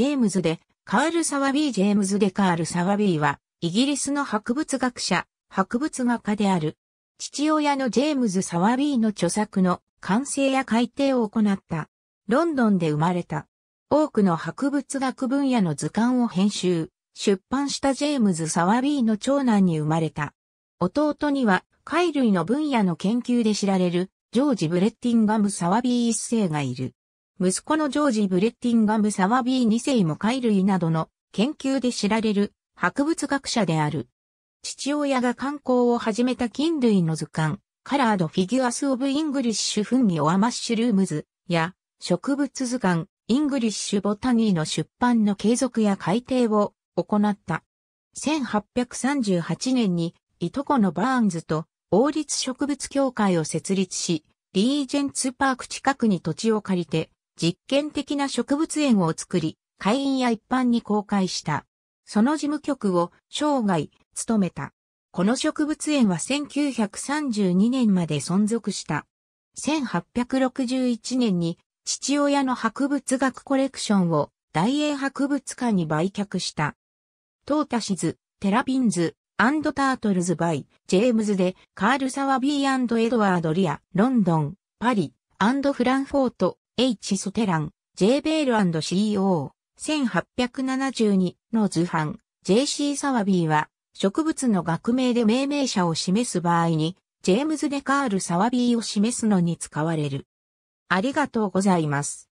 ジェームズで、カール・サワビー・ジェームズ・デ・カール・サワビーは、イギリスの博物学者、博物画家である。父親のジェームズ・サワビーの著作の完成や改訂を行った。ロンドンで生まれた。多くの博物学分野の図鑑を編集、出版したジェームズ・サワビーの長男に生まれた。弟には、貝類の分野の研究で知られる、ジョージ・ブレッティンガム・サワビー一世がいる。息子のジョージ・ブレッティンガム・サワビー2世も貝類などの研究で知られる博物学者である。父親が観光を始めた菌類の図鑑、カラード・フィギュアス・オブ・イングリッシュ・フンギ・オア・マッシュルームズや植物図鑑、イングリッシュ・ボタニーの出版の継続や改訂を行った。1838年に、いとこのバーンズと王立植物協会を設立し、リージェンツパーク近くに土地を借りて、実験的な植物園を作り、会員や一般に公開した。その事務局を生涯務めた。この植物園は1932年まで存続した。1861年に父親の博物学コレクションを大英博物館に売却した。トータシズ、テラピンズ、アンドタートルズバイ、ジェームズで、カール・サワビーエドワード・リア、ロンドン、パリ、アンド・フランフォート、H. ソテラン、J. ベール &CO、1872の図版、J.C. サワビーは、植物の学名で命名者を示す場合に、ジェームズ・デカール・サワビーを示すのに使われる。ありがとうございます。